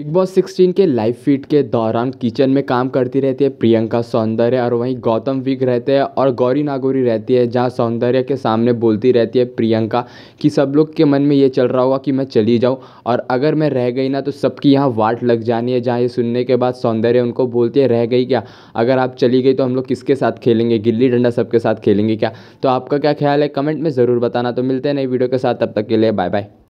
big boss 16 के live feed के दौरान किचन में काम करती रहती है प्रियंका सौंदर्य और वहीं गौतम विग रहते हैं और गौरी नागौरी रहती है जहां सौंदर्य के सामने बोलती रहती है प्रियंका कि सब लोग के मन में ये चल रहा होगा कि मैं चली जाऊं और अगर मैं रह गई ना तो सबकी यहाँ वाट लग जानी है जहाँ ये सुनने के बाद सौंदर्य उनको बोलती है रह गई क्या अगर आप चली गई तो हम लोग किसके साथ खेलेंगे गिल्ली डंडा सबके साथ खेलेंगे क्या तो आपका क्या ख्याल है कमेंट में ज़रूर बताना तो मिलते हैं नई वीडियो के साथ तब तक के लिए बाय बाय